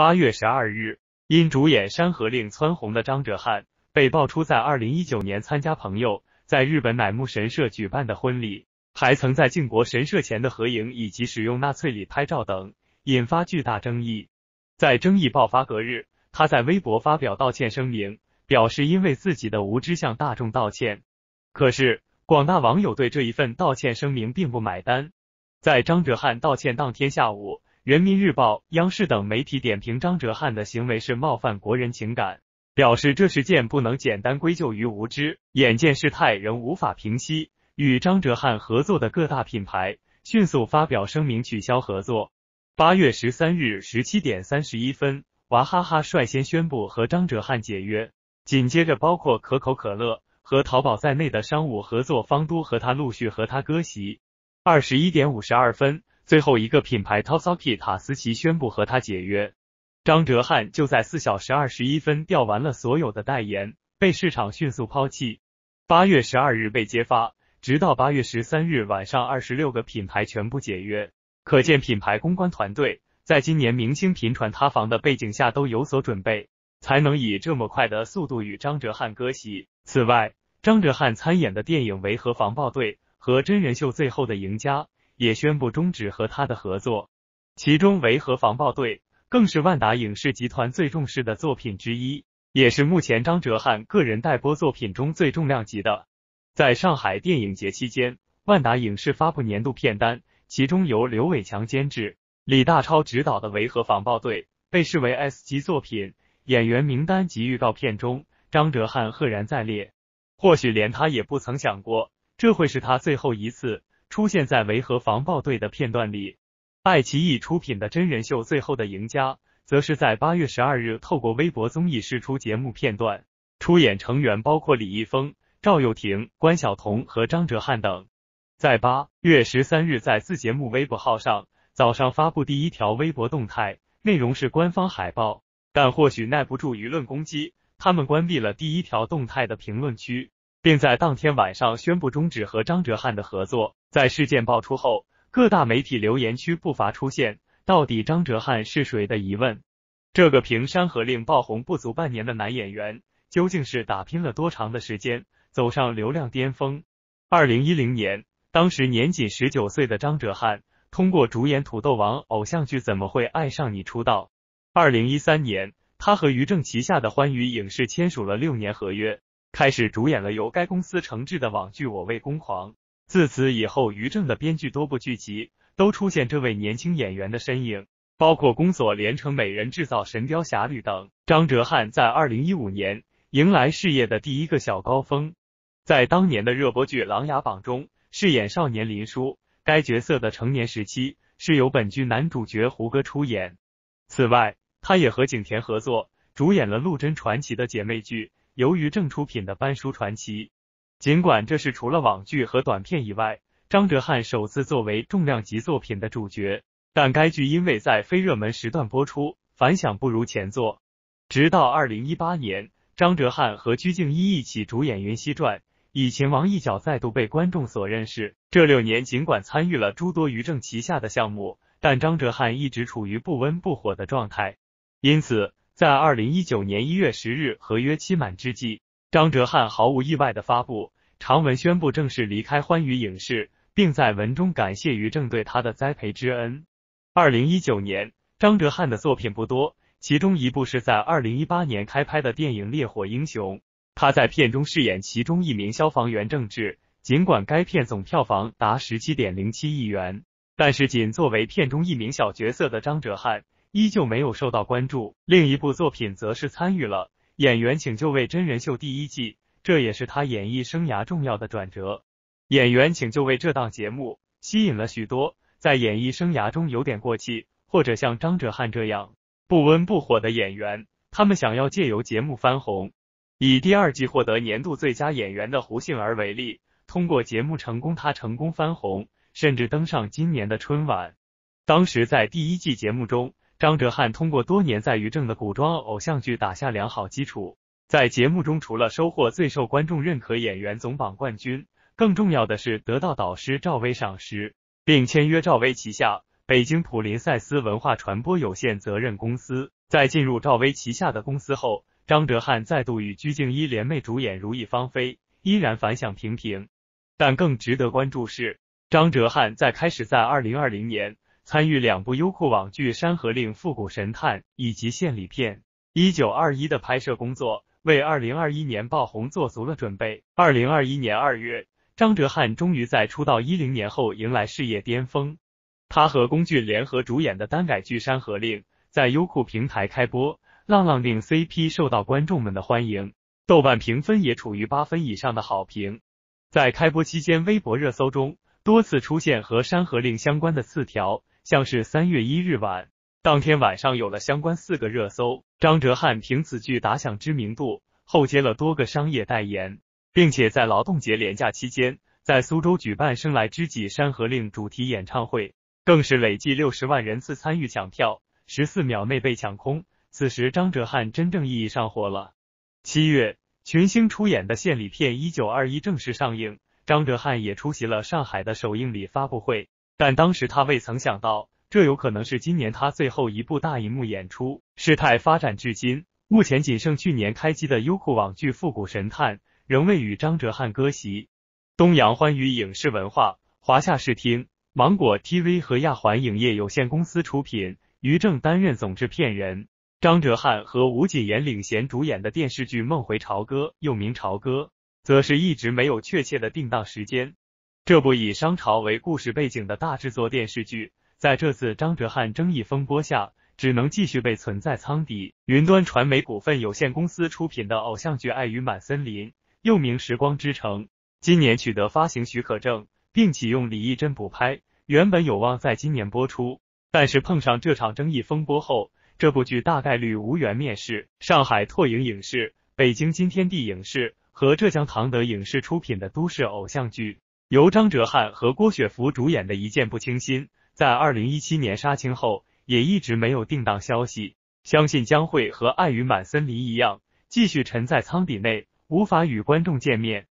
八月十二日，因主演《山河令》蹿红的张哲瀚，被爆出在二零一九年参加朋友在日本乃木神社举办的婚礼，还曾在靖国神社前的合影以及使用纳粹礼拍照等，引发巨大争议。在争议爆发隔日，他在微博发表道歉声明，表示因为自己的无知向大众道歉。可是，广大网友对这一份道歉声明并不买单。在张哲瀚道歉当天下午。人民日报、央视等媒体点评张哲瀚的行为是冒犯国人情感，表示这事件不能简单归咎于无知。眼见事态仍无法平息，与张哲瀚合作的各大品牌迅速发表声明取消合作。八月十三日十七点三十一分，娃哈哈率先宣布和张哲瀚解约，紧接着包括可口可乐和淘宝在内的商务合作方都和他陆续和他割席。二十一点五十二分。最后一个品牌 TOSOKI 塔斯奇宣布和他解约，张哲瀚就在四小时二十一分调完了所有的代言，被市场迅速抛弃。八月十二日被揭发，直到八月十三日晚上二十六个品牌全部解约，可见品牌公关团队在今年明星频传塌房的背景下都有所准备，才能以这么快的速度与张哲瀚割席。此外，张哲瀚参演的电影《维和防暴队》和真人秀《最后的赢家》。也宣布终止和他的合作。其中，《维和防暴队》更是万达影视集团最重视的作品之一，也是目前张哲瀚个人代播作品中最重量级的。在上海电影节期间，万达影视发布年度片单，其中由刘伟强监制、李大超执导的《维和防暴队》被视为 S 级作品。演员名单及预告片中，张哲瀚赫然在列。或许连他也不曾想过，这会是他最后一次。出现在维和防暴队的片段里。爱奇艺出品的真人秀《最后的赢家》则是在八月十二日透过微博综艺释出节目片段。出演成员包括李易峰、赵又廷、关晓彤和张哲瀚等。在八月十三日，在自节目微博号上早上发布第一条微博动态，内容是官方海报。但或许耐不住舆论攻击，他们关闭了第一条动态的评论区。并在当天晚上宣布终止和张哲瀚的合作。在事件爆出后，各大媒体留言区不乏出现“到底张哲瀚是谁”的疑问。这个凭《山河令》爆红不足半年的男演员，究竟是打拼了多长的时间走上流量巅峰？二零一零年，当时年仅十九岁的张哲瀚通过主演《土豆王》偶像剧《怎么会爱上你》出道。二零一三年，他和于正旗下的欢娱影视签署了六年合约。开始主演了由该公司承制的网剧《我为工狂》，自此以后，于正的编剧多部剧集都出现这位年轻演员的身影，包括《宫锁连城》《美人制造》《神雕侠侣》等。张哲瀚在二零一五年迎来事业的第一个小高峰，在当年的热播剧《琅琊榜》中饰演少年林殊，该角色的成年时期是由本剧男主角胡歌出演。此外，他也和景甜合作主演了《陆贞传奇》的姐妹剧。由于正出品的《班淑传奇》，尽管这是除了网剧和短片以外，张哲瀚首次作为重量级作品的主角，但该剧因为在非热门时段播出，反响不如前作。直到二零一八年，张哲瀚和鞠婧祎一起主演《云汐传》，以秦王一角再度被观众所认识。这六年，尽管参与了诸多于正旗下的项目，但张哲瀚一直处于不温不火的状态，因此。在二零一九年一月十日合约期满之际，张哲瀚毫无意外的发布长文宣布正式离开欢娱影视，并在文中感谢于正对他的栽培之恩。二零一九年，张哲瀚的作品不多，其中一部是在二零一八年开拍的电影《烈火英雄》，他在片中饰演其中一名消防员郑智。尽管该片总票房达十七点零七亿元，但是仅作为片中一名小角色的张哲瀚。依旧没有受到关注。另一部作品则是参与了《演员请就位》真人秀第一季，这也是他演艺生涯重要的转折。《演员请就位》这档节目吸引了许多在演艺生涯中有点过气，或者像张哲瀚这样不温不火的演员。他们想要借由节目翻红。以第二季获得年度最佳演员的胡杏儿为例，通过节目成功，他成功翻红，甚至登上今年的春晚。当时在第一季节目中。张哲瀚通过多年在于正的古装偶像剧打下良好基础，在节目中除了收获最受观众认可演员总榜冠军，更重要的是得到导师赵薇赏识，并签约赵薇旗下北京普林赛斯文化传播有限责任公司。在进入赵薇旗下的公司后，张哲瀚再度与鞠婧祎联袂主演《如意芳菲》，依然反响平平。但更值得关注的是，张哲瀚在开始在二零二零年。参与两部优酷网剧《山河令》《复古神探》，以及献礼片《一九二一》的拍摄工作，为二零二一年爆红做足了准备。二零二一年二月，张哲瀚终于在出道一零年后迎来事业巅峰。他和龚俊联合主演的耽改剧《山河令》在优酷平台开播，浪浪令 CP 受到观众们的欢迎，豆瓣评分也处于八分以上的好评。在开播期间，微博热搜中多次出现和《山河令》相关的词条。像是三月一日晚，当天晚上有了相关四个热搜。张哲瀚凭此剧打响知名度后，接了多个商业代言，并且在劳动节连假期间，在苏州举办“生来知己山河令”主题演唱会，更是累计六十万人次参与抢票，十四秒内被抢空。此时，张哲瀚真正意义上火了。七月，群星出演的献礼片《一九二一》正式上映，张哲瀚也出席了上海的首映礼发布会。但当时他未曾想到，这有可能是今年他最后一部大荧幕演出。事态发展至今，目前仅剩去年开机的优酷网剧《复古神探》，仍未与张哲瀚割席。东阳欢娱影视文化、华夏视听、芒果 TV 和亚环影业有限公司出品，于正担任总制片人。张哲瀚和吴谨言领衔主演的电视剧《梦回朝歌》，又名《朝歌》，则是一直没有确切的定档时间。这部以商朝为故事背景的大制作电视剧，在这次张哲瀚争议风波下，只能继续被存在仓底。云端传媒股份有限公司出品的偶像剧《爱与满森林》，又名《时光之城》，今年取得发行许可证，并启用李义珍补拍，原本有望在今年播出，但是碰上这场争议风波后，这部剧大概率无缘面世。上海拓影影视、北京金天地影视和浙江唐德影视出品的都市偶像剧。由张哲瀚和郭雪芙主演的《一见不倾心》，在二零一七年杀青后，也一直没有定档消息，相信将会和《爱与满森林》一样，继续沉在舱底内，无法与观众见面。